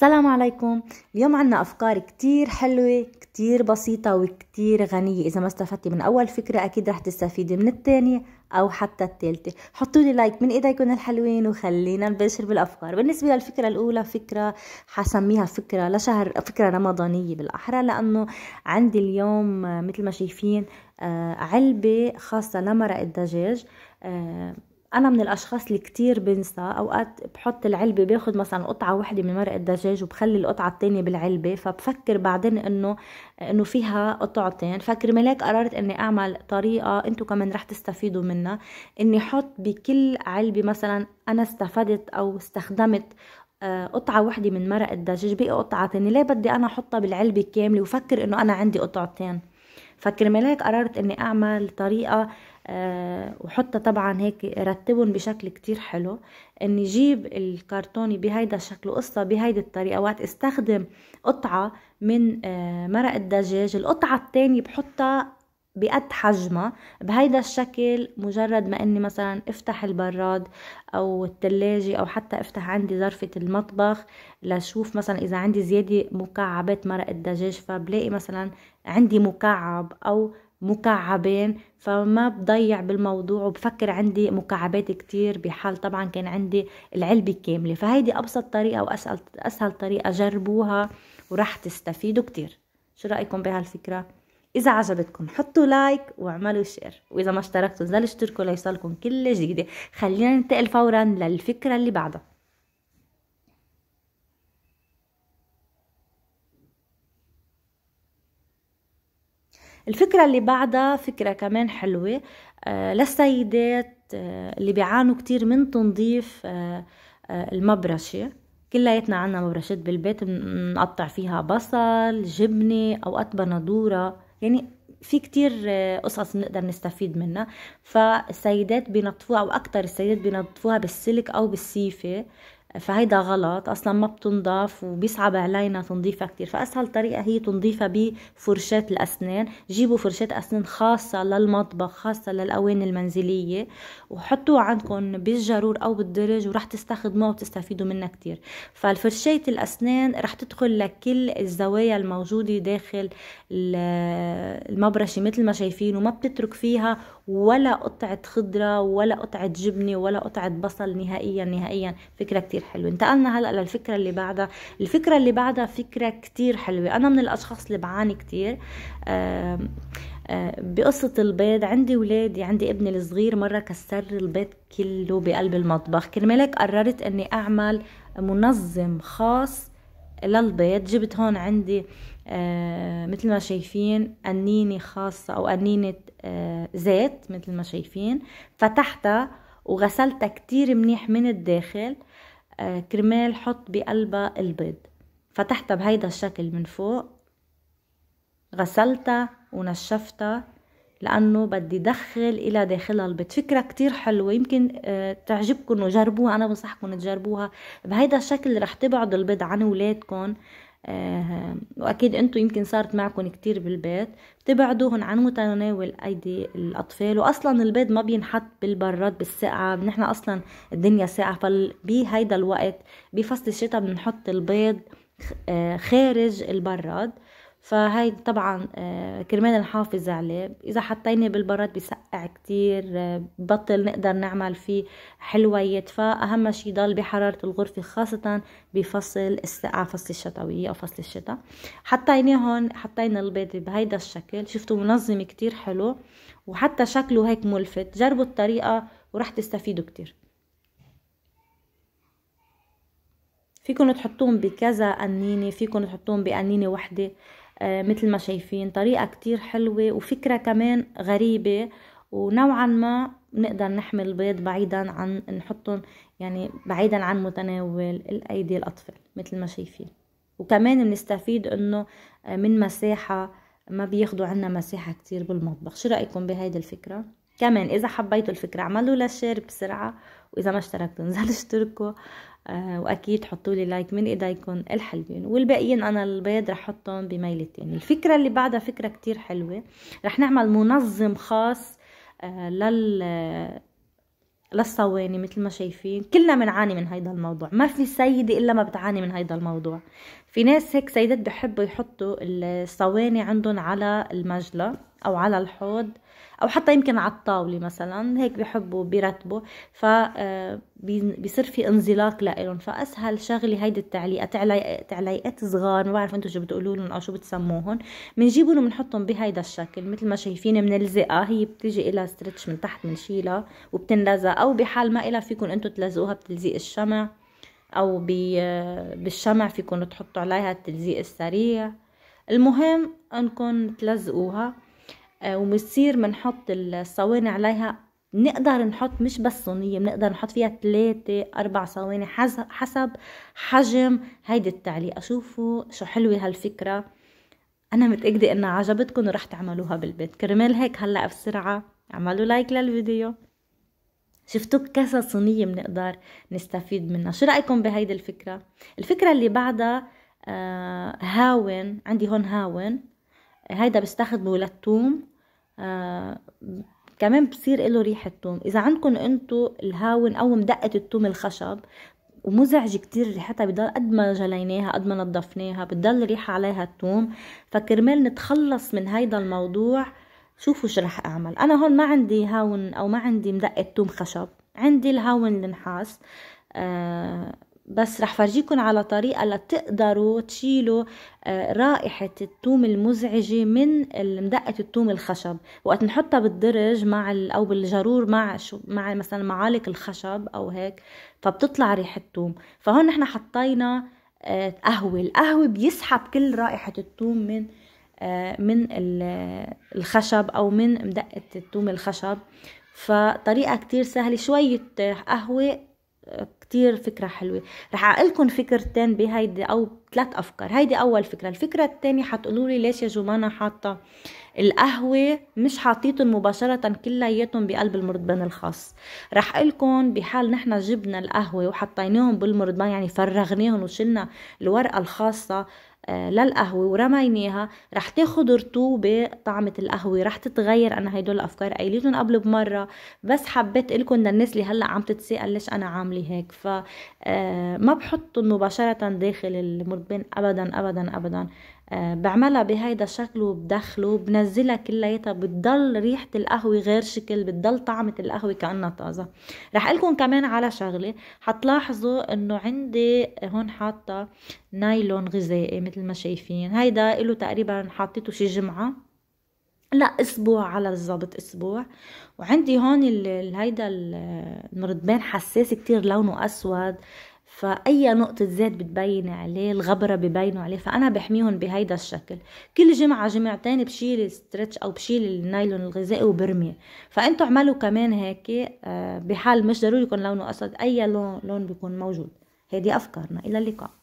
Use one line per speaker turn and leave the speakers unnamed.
السلام عليكم اليوم عنا أفكار كتير حلوة كتير بسيطة وكتير غنية إذا ما استفدتي من أول فكرة أكيد رح تستفيدي من التانية أو حتى التالتة حطوا لي لايك من إيديكم الحلوين وخلينا نبشر بالأفكار بالنسبة للفكرة الأولى فكرة حسميها فكرة لشهر فكرة رمضانية بالأحرى لأنه عندي اليوم آه، مثل ما شايفين آه، علبة خاصة لمرق الدجاج آه، انا من الاشخاص اللي كتير بنسى اوقات بحط العلبه باخد مثلا قطعه واحده من مرق الدجاج وبخلي القطعه التانية بالعلبه فبفكر بعدين انه انه فيها قطعتين فكر ملاك قررت اني اعمل طريقه انتو كمان رح تستفيدوا منها اني احط بكل علبه مثلا انا استفدت او استخدمت آه، قطعة واحدة من مرق الدجاج بقي قطعة تانية ليه بدي أنا أحطها بالعلبة كاملة وفكر إنه أنا عندي قطعتين فكر ملاك قررت إني أعمل طريقة آه، وحطها طبعا هيك رتبهم بشكل كتير حلو اني جيب الكرتوني بهيدا الشكل وقصة بهيدي الطريقة وقت استخدم قطعة من آه، مرق الدجاج القطعة التانية بحطها بقد حجمها بهيدا الشكل مجرد ما اني مثلا افتح البراد او التلاجة او حتى افتح عندي ظرفة المطبخ لشوف مثلا اذا عندي زيادة مكعبات مرق الدجاج فبلاقي مثلا عندي مكعب او مكعبين فما بضيع بالموضوع وبفكر عندي مكعبات كتير بحال طبعا كان عندي العلبة كاملة فهيدي أبسط طريقة وأسهل أسهل طريقة جربوها ورح تستفيدوا كتير شو رأيكم بهالفكرة؟ إذا عجبتكم حطوا لايك وعملوا شير وإذا ما اشتركتوا زال اشتركوا ليصلكم كل جديدة خلينا ننتقل فورا للفكرة اللي بعدها الفكرة اللي بعدها فكرة كمان حلوة آه، للسيدات آه، اللي بيعانوا كتير من تنظيف آه، المبرشة كلياتنا عنا مبرشات بالبيت بنقطع فيها بصل جبنة أوقات بندورة يعني في كتير قصص نقدر نستفيد منها فالسيدات بينظفوها او اكتر السيدات بينظفوها بالسلك او بالسيفه فهيدا غلط اصلا ما بتنضف وبيصعب علينا تنظيفها كتير فاسهل طريقه هي تنظيفها بفرشاه الاسنان جيبوا فرشاه اسنان خاصه للمطبخ خاصه للاواني المنزليه وحطوها عندكم بالجرور او بالدرج ورح تستخدموها وتستفيدوا منها كتير فالفرشاه الاسنان رح تدخل لكل الزوايا الموجوده داخل المبرشه مثل ما شايفين وما بتترك فيها ولا قطعة خضرة ولا قطعة جبنة ولا قطعة بصل نهائيا نهائيا فكرة كتير حلوة انتقلنا هلأ للفكرة اللي بعدها الفكرة اللي بعدها فكرة كتير حلوة أنا من الأشخاص اللي بعاني كتير آه، بقصة البيض عندي ولادي عندي ابني الصغير مرة كسر البيض كله بقلب المطبخ كرمال هيك قررت اني اعمل منظم خاص للبيض جبت هون عندي آه، مثل ما شايفين قنينة خاصة أو قنينة زيت آه، مثل ما شايفين فتحتها وغسلتها كتير منيح من الداخل آه، كرمال حط بقلبها البيض فتحتها بهيدا الشكل من فوق غسلتها ونشفتها لأنه بدي دخل إلى داخلها البيض فكرة كتير حلوة يمكن تعجبكم وجربوها أنا بنصحكم تجربوها بهيدا الشكل رح تبعد البيض عن ولادكم آه، واكيد انتم يمكن صارت معكم كتير بالبيت تبعدوهم عن متناول ايدي الاطفال واصلا البيض ما بينحط بالبراد بالسقعه نحن اصلا الدنيا ساقعه فبهيدا الوقت بفصل الشتاء بنحط البيض آه، خارج البراد فهي طبعا آه، كرمال نحافظ عليه اذا حطينا بالبراد بسقع كتير آه، بطل نقدر نعمل فيه حلويات فاهم شي يضل بحرارة الغرفة خاصة بفصل السقعة فصل الشتوية او فصل الشتاء حطيناه هون حطينا البيض بهيدا الشكل شفتوا منظم كتير حلو وحتى شكله هيك ملفت جربوا الطريقة ورح تستفيدوا كتير فيكم تحطوهم بكذا قنينه فيكم تحطوهم بقنينه وحده آه، مثل ما شايفين طريقة كتير حلوة وفكرة كمان غريبة ونوعا ما بنقدر نحمي البيض بعيدا عن نحطهم يعني بعيدا عن متناول الايدي الاطفال مثل ما شايفين وكمان بنستفيد انه آه، من مساحة ما بياخدوا عنا مساحة كتير بالمطبخ شو رأيكم بهيدي الفكرة؟ كمان اذا حبيتوا الفكره اعملوا لها شير بسرعه واذا ما اشتركتوا انزلوا اشتركوا آه، واكيد حطوا لي لايك من ايديكم الحلوين والباقيين انا البيض رح احطهم بميل الثاني الفكره اللي بعدها فكره كتير حلوه رح نعمل منظم خاص آه، لل آه، للصواني مثل ما شايفين كلنا بنعاني من هيدا الموضوع ما في سيدة إلا ما بتعاني من هيدا الموضوع في ناس هيك سيدات بحبوا يحطوا الصواني عندهم على المجلة أو على الحوض او حتى يمكن على الطاوله مثلا هيك بحبوا بيرتبوا ف آه، بيصير في انزلاق لإلهم فاسهل شغله هيدي التعليقه تعليق تعليقات صغار ما بعرف انتم شو بتقولوا لهم او شو بتسموهم بنجيبهم وبنحطهم بهيدا الشكل مثل ما شايفين بنلزقها هي بتيجي لها ستريتش من تحت بنشيلها وبتنلزق او بحال ما إلها فيكم انتم تلزقوها بتلزيق الشمع او بالشمع فيكم تحطوا عليها التلزيق السريع المهم انكم تلزقوها آه، وبصير بنحط الصواني عليها نقدر نحط مش بس صينية بنقدر نحط فيها ثلاثة أربع صواني حسب حجم هيدي التعليقة شوفوا شو حلوة هالفكرة أنا متأكدة إنها عجبتكم ورح تعملوها بالبيت كرمال هيك هلأ بسرعة اعملوا لايك للفيديو شفتوا كذا صينية بنقدر نستفيد منها شو رأيكم بهيدي الفكرة الفكرة اللي بعدها آه، هاون عندي هون هاون هيدا بستخدمه للثوم كمان بصير له ريحة توم إذا عندكم أنتو الهاون أو مدقة التوم الخشب ومزعج كتير ريحتها بضل قد ما جليناها قد ما نظفناها بتضل ريحة عليها التوم فكرمال نتخلص من هيدا الموضوع شوفوا شو رح أعمل أنا هون ما عندي هاون أو ما عندي مدقة توم خشب عندي الهاون النحاس آه بس رح فرجيكم على طريقة لتقدروا تشيلوا آه، رائحة التوم المزعجة من مدقة التوم الخشب وقت نحطها بالدرج مع أو بالجرور مع شو مع مثلا معالق الخشب أو هيك فبتطلع ريحة التوم فهون نحن حطينا آه، قهوة القهوة بيسحب كل رائحة التوم من آه، من الخشب أو من مدقة التوم الخشب فطريقة كتير سهلة شوية قهوة كتير فكرة حلوة رح أقلكن فكرتين بهيدي أو ثلاث أفكار هيدي أول فكرة الفكرة الثانية حتقولولي ليش يا جمانة حاطة القهوة مش حاطيتهم مباشرة كلياتهم بقلب المرضبان الخاص رح قلكن بحال نحن جبنا القهوة وحطيناهم بالمرضبان يعني فرغناهم وشلنا الورقة الخاصة آه، للقهوة ورميناها رح تاخد رطوبة طعمة القهوة رح تتغير أنا هيدول الأفكار قايلتهم قبل بمرة بس حبيت لكم للناس اللي هلأ عم تتساءل ليش أنا عاملة هيك آه، ما بحطهم مباشرة داخل المربين أبدا أبدا أبدا آه، بعملها بهيدا الشكل وبدخله بنزلها كلياتها بتضل ريحة القهوة غير شكل بتضل طعمة القهوة كأنها طازة رح قلكم كمان على شغلة حتلاحظوا انه عندي هون حاطة نايلون غذائي مثل ما شايفين هيدا له تقريبا حطيته شي جمعة لا اسبوع على الزبط اسبوع وعندي هون هيدا المرضبان حساس كتير لونه اسود فأي نقطة زيت بتبين عليه الغبرة ببينوا عليه فأنا بحميهم بهيدا الشكل كل جمعة جمعتين بشيل الستريتش أو بشيل النايلون الغذائي وبرميه فأنتوا اعملوا كمان هيك آه، بحال مش ضروري يكون لونه أسود أي لون لون بيكون موجود هذه أفكارنا إلى اللقاء